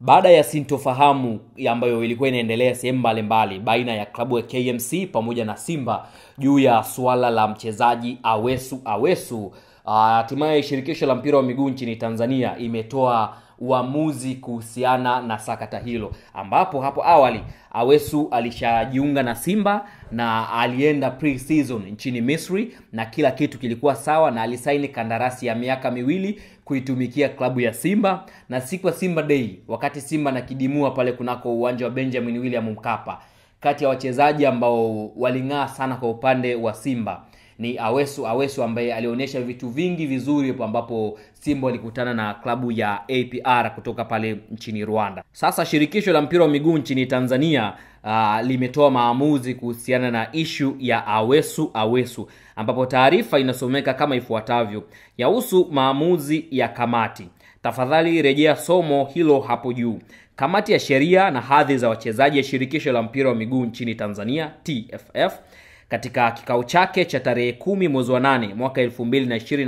Baada ya sintofahamu ambayo ilikuwa inaendelea sehemu mbalimbali baina ya klabu ya KMC pamoja na Simba juu ya suala la mchezaji Awesu Awesu Ah, hatimaye shirikisho la mpira wa miguu nchini tanzania imetoa uamuzi kuhusiana na sakata hilo ambapo hapo awali awesu alishajiunga na simba na alienda pre-season nchini misri na kila kitu kilikuwa sawa na alisaini kandarasi ya miaka miwili kuitumikia klabu ya simba na siku ya simba dei wakati simba na kidimua pale kunako uwanja wa benjamin william mkapa kati ya wachezaji ambao waling'aa sana kwa upande wa simba ni awesu awesu ambaye alionyesha vitu vingi vizuri ambapo simba walikutana na klabu ya apr kutoka pale nchini rwanda sasa shirikisho la mpira wa miguu nchini tanzania uh, limetoa maamuzi kuhusiana na ishu ya awesu awesu ambapo taarifa inasomeka kama ifuatavyo yahusu maamuzi ya kamati tafadhali rejea somo hilo hapo juu kamati ya sheria na hadhi za wachezaji ya shirikisho la mpira wa miguu nchini tanzania tff katika kikao chake cha tarehe kumi mwezi wa nane mwaka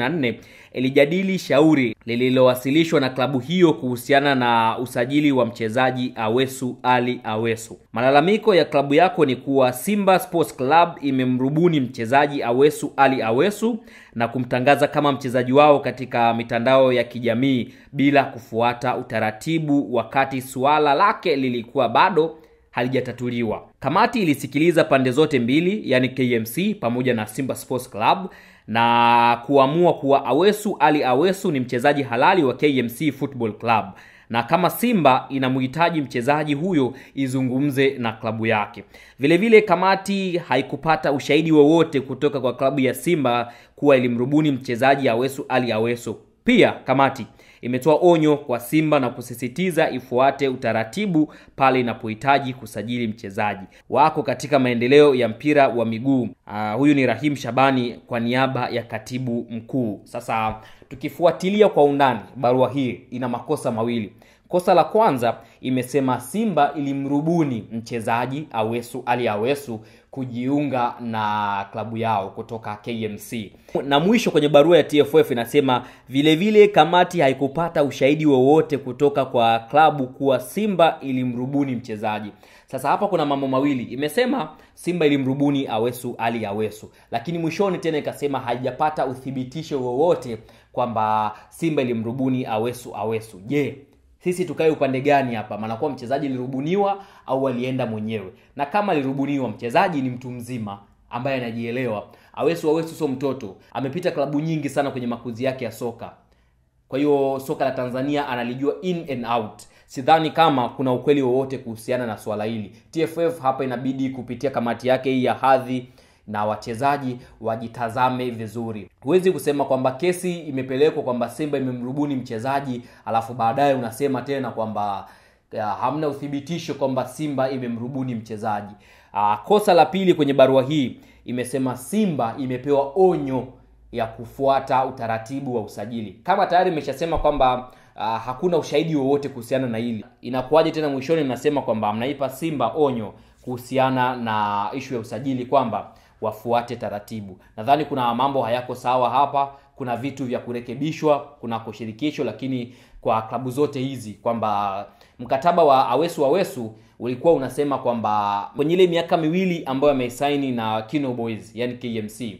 nne ilijadili shauri lililowasilishwa na klabu hiyo kuhusiana na usajili wa mchezaji Awesu Ali Awesu. Malalamiko ya klabu yako ni kuwa Simba Sports Club imemrubuni mchezaji Awesu Ali Awesu na kumtangaza kama mchezaji wao katika mitandao ya kijamii bila kufuata utaratibu, wakati suala lake lilikuwa bado halijatatuliwa. Kamati ilisikiliza pande zote mbili, yani KMC pamoja na Simba Sports Club na kuamua kuwa Awesu Ali Awesu ni mchezaji halali wa KMC Football Club na kama Simba inamhitaji mchezaji huyo izungumze na klabu yake. Vilevile vile kamati haikupata ushahidi wowote kutoka kwa klabu ya Simba kuwa ilimrubuni mchezaji Awesu Ali Awesu. Pia kamati imetoa onyo kwa Simba na kusisitiza ifuate utaratibu pale inapohitaji kusajili mchezaji. Wako katika maendeleo ya mpira wa miguu. Uh, huyu ni Rahim Shabani kwa niaba ya katibu mkuu. Sasa tukifuatilia kwa undani, barua hii ina makosa mawili. Kosa la kwanza imesema Simba ilimrubuni mchezaji Awesu Ali Awesu kujiunga na klabu yao kutoka KMC. Na mwisho kwenye barua ya TFF inasema vilevile vile kamati haikupata ushahidi wowote kutoka kwa klabu kuwa Simba ilimrubuni mchezaji. Sasa hapa kuna mambo mawili, imesema Simba ilimrubuni Awesu Ali Awesu, lakini mwishoni tena ikasema haijapata uthibitisho wowote kwamba Simba ilimrubuni Awesu Awesu. Je, sisi tukae upande gani hapa maanakuwa mchezaji alirubuniwa au alienda mwenyewe na kama alirubuniwa mchezaji ni mtu mzima ambaye anajielewa awesu awesu sio mtoto amepita klabu nyingi sana kwenye makuzi yake ya soka kwa hiyo soka la tanzania analijua in and out sidhani kama kuna ukweli wowote kuhusiana na swala hili tff hapa inabidi kupitia kamati yake hii ya hadhi na wachezaji wajitazame vizuri. Huwezi kusema kwamba kesi imepelekwa kwamba Simba imemrubuni mchezaji alafu baadaye unasema tena kwamba uh, hamna uthibitisho kwamba Simba imemrubuni mchezaji. Aa, ah, kosa la pili kwenye barua hii imesema Simba imepewa onyo ya kufuata utaratibu wa usajili. Kama tayari imeshasema kwamba uh, hakuna ushahidi wowote kuhusiana na hili, inakuwaje tena mwishoni nasema kwamba mnaipa Simba onyo kuhusiana na ishu ya usajili kwamba wafuate taratibu. Nadhani kuna mambo hayako sawa hapa, kuna vitu vya kurekebishwa, kuna kushirikisho, lakini kwa klabu zote hizi kwamba mkataba wa Awesu Awesu ulikuwa unasema kwamba kwenye ile miaka miwili ambayo amesaini na Kino Boys, yani KMC,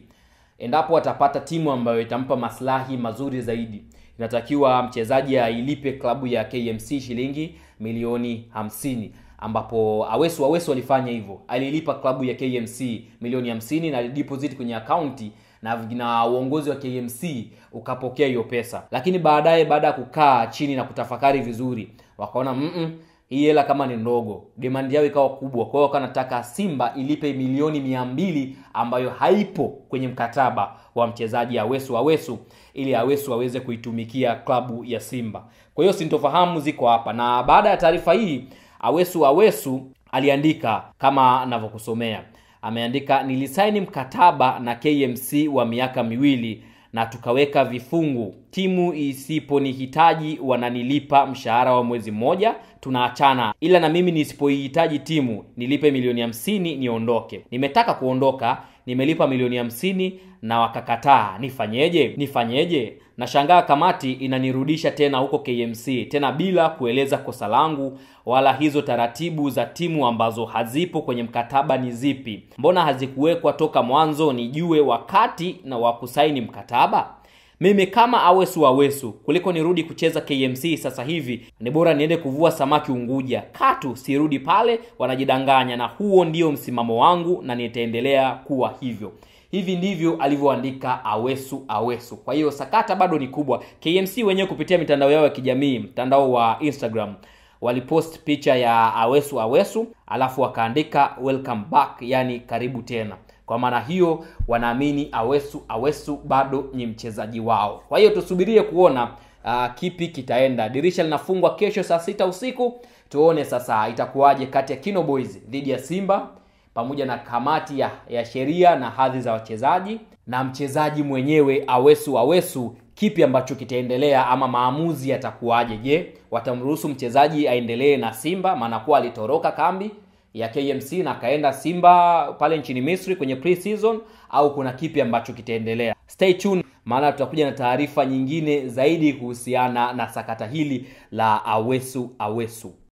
endapo atapata timu ambayo itampa maslahi mazuri zaidi, inatakiwa mchezaji ailipe klabu ya KMC shilingi milioni hamsini ambapo awesu awesu alifanya hivyo alilipa klabu ya kmc milioni 50 na alideposit kwenye akaunti na, na uongozi wa kmc ukapokea hiyo pesa lakini baadaye baada ya kukaa chini na kutafakari vizuri wakaona mm hii hela kama ni ndogo demand yao ikawa kubwa kwa hiyo kanataka simba ilipe milioni mia mbili ambayo haipo kwenye mkataba wa mchezaji awesu awesu ili awesu aweze kuitumikia klabu ya simba kwa hiyo sintofahamu ziko hapa na baada ya taarifa hii Awesu Awesu aliandika kama anavyokusomea. Ameandika, nilisaini mkataba na KMC wa miaka miwili na tukaweka vifungu, timu isiponihitaji wananilipa mshahara wa mwezi mmoja, tunaachana, ila na mimi nisipoihitaji timu nilipe milioni hamsini niondoke. Nimetaka kuondoka, nimelipa milioni hamsini na wakakataa. Nifanyeje? Nifanyeje? Nashangaa kamati inanirudisha tena huko KMC tena bila kueleza kosa langu wala hizo taratibu za timu ambazo hazipo kwenye mkataba ni zipi. Mbona hazikuwekwa toka mwanzo nijue wakati na wa kusaini mkataba? Mimi kama awesu awesu, kuliko nirudi kucheza KMC sasa hivi, ni bora niende kuvua samaki Unguja. Katu sirudi pale, wanajidanganya, na huo ndio msimamo wangu na nitaendelea kuwa hivyo. Hivi ndivyo alivyoandika Awesu Awesu. Kwa hiyo sakata bado ni kubwa. KMC wenyewe kupitia mitandao yao ya kijamii, mtandao wa Instagram walipost picha ya Awesu Awesu alafu wakaandika welcome back, yani karibu tena. Kwa maana hiyo wanaamini Awesu Awesu bado ni mchezaji wao. Kwa hiyo tusubirie kuona uh, kipi kitaenda. Dirisha linafungwa kesho saa sita usiku, tuone sasa itakuwaje kati ya Kino Boys dhidi ya Simba pamoja na kamati ya, ya sheria na hadhi za wachezaji na mchezaji mwenyewe awesu awesu kipi ambacho kitaendelea ama maamuzi yatakuwaje je watamruhusu mchezaji aendelee na simba maana kuwa alitoroka kambi ya kmc na akaenda simba pale nchini misri kwenye pre-season au kuna kipi ambacho kitaendelea stay tuned maana tutakuja na taarifa nyingine zaidi kuhusiana na sakata hili la awesu awesu